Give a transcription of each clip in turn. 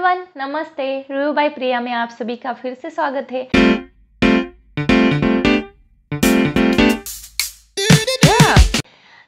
everyone नमस्ते review प्रिया में आप सभी का फिर से स्वागत है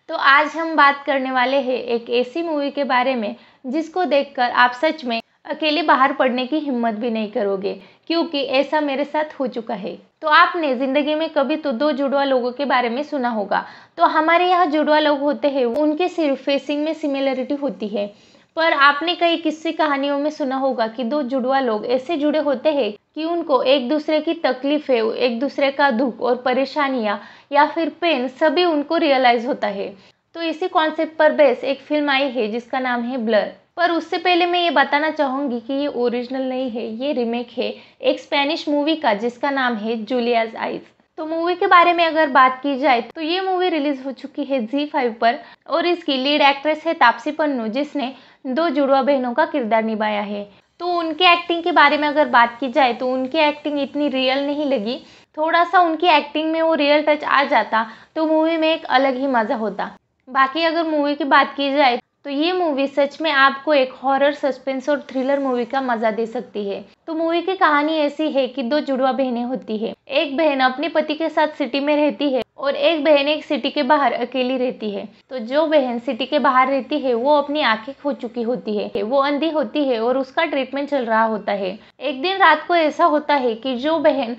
तो आज हम बात करने वाले हैं एक ऐसी मूवी के बारे में जिसको देखकर आप सच में अकेले बाहर पढ़ने की हिम्मत भी नहीं करोगे क्योंकि ऐसा मेरे साथ हो चुका है तो आपने ज़िंदगी में कभी तो दो जुड़वा लोगों के बारे में सुना होगा तो हमारे यहाँ जुड़वा लोग होते हैं उनके सिर्फ फेसिंग में सिमिलरिटी होती है पर आपने कई किस्से कहानियों में सुना होगा कि दो जुड़वा लोग ऐसे जुड़े होते हैं कि उनको एक दूसरे की तकलीफें एक दूसरे का दुख और परेशानियाँ या फिर पेन सभी उनको रियलाइज़ होता है तो इसी कॉन्सेप्ट पर बेस एक फिल्म आई है जिसका नाम है ब्लर पर उससे पहले मैं ये बताना चाहूँगी कि ये ओरिजिनल नहीं है ये रिमेक है एक स्पेनिश मूवी का जिसका नाम है जूलियाज आइज तो मूवी के बारे में अगर बात की जाए तो ये मूवी रिलीज हो चुकी है जी फाइव पर और इसकी लीड एक्ट्रेस है तापसी पन्नू जिसने दो जुड़वा बहनों का किरदार निभाया है तो उनके एक्टिंग के बारे में अगर बात की जाए तो उनकी एक्टिंग इतनी रियल नहीं लगी थोड़ा सा उनकी एक्टिंग में वो रियल टच आ जाता तो मूवी में एक अलग ही मज़ा होता बाकी अगर मूवी की बात की जाए तो ये मूवी सच में आपको एक हॉरर सस्पेंस और थ्रिलर मूवी का मजा दे सकती है तो मूवी की कहानी ऐसी है कि दो जुड़वा बहनें होती है एक बहन अपने पति के साथ सिटी में रहती है और एक बहन एक सिटी के बाहर अकेली रहती है तो जो बहन सिटी के बाहर रहती है वो अपनी आंखें खो चुकी होती है वो अंधी होती है और उसका ट्रीटमेंट चल रहा होता है एक दिन रात को ऐसा होता है कि जो बहन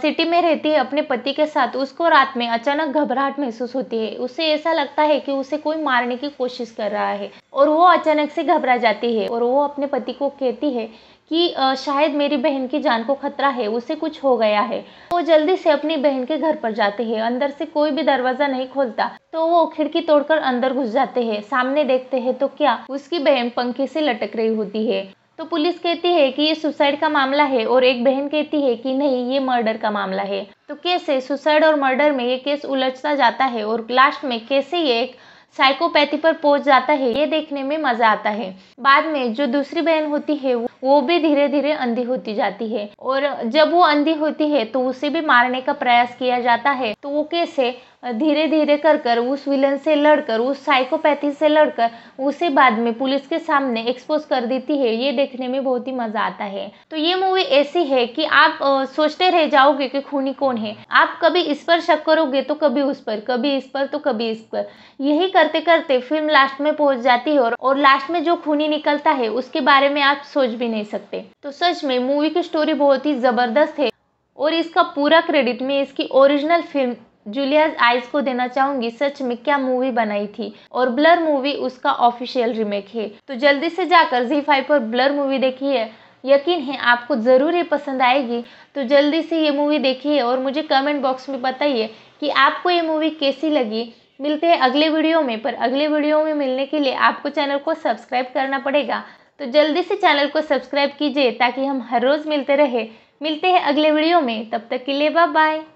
सिटी में रहती है अपने पति के साथ उसको रात में अचानक घबराहट महसूस होती है उसे ऐसा लगता है कि उसे कोई मारने की कोशिश कर रहा है और वो अचानक से घबरा जाती है और वो अपने पति को कहती है कि शायद मेरी बहन की जान को खतरा है उसे कुछ हो गया है वो जल्दी से अपनी बहन के घर पर जाते हैं अंदर से कोई भी दरवाज़ा नहीं खोलता तो वो खिड़की तोड़कर अंदर घुस जाते हैं सामने देखते हैं तो क्या उसकी बहन पंखे से लटक रही होती है तो पुलिस कहती है कि ये सुसाइड का मामला है और एक बहन कहती है कि नहीं ये मर्डर का मामला है तो कैसे सुसाइड और मर्डर में ये केस उलझता जाता है और लास्ट में कैसे ये एक साइकोपैथी पर पहुंच जाता है ये देखने में मजा आता है बाद में जो दूसरी बहन होती है वो भी धीरे धीरे अंधी होती जाती है और जब वो अंधी होती है तो उसे भी मारने का प्रयास किया जाता है तो वो कैसे धीरे धीरे कर कर उस विलन से लड़कर उस साइकोपैथी से लड़कर उसे बाद में पुलिस के सामने एक्सपोज कर देती है ये देखने में बहुत ही मज़ा आता है तो ये मूवी ऐसी है कि आप सोचते रह जाओगे कि खूनी कौन है आप कभी इस पर शक करोगे तो कभी उस पर कभी इस पर तो कभी इस पर यही करते करते फिल्म लास्ट में पहुंच जाती है और, और लास्ट में जो खूनी निकलता है उसके बारे में आप सोच भी नहीं सकते तो सच में मूवी की स्टोरी बहुत ही ज़बरदस्त है और इसका पूरा क्रेडिट मैं इसकी ओरिजिनल फिल्म जूलियाज आइज को देना चाहूंगी सच में क्या मूवी बनाई थी और ब्लर मूवी उसका ऑफिशियल रीमेक है तो जल्दी से जाकर जी फाइव पर ब्लर मूवी देखिए यकीन है आपको ज़रूर ये पसंद आएगी तो जल्दी से ये मूवी देखिए और मुझे कमेंट बॉक्स में बताइए कि आपको ये मूवी कैसी लगी मिलते हैं अगले वीडियो में पर अगले वीडियो में मिलने के लिए आपको चैनल को सब्सक्राइब करना पड़ेगा तो जल्दी से चैनल को सब्सक्राइब कीजिए ताकि हम हर रोज़ मिलते रहे मिलते हैं अगले वीडियो में तब तक के लिए बाय बाय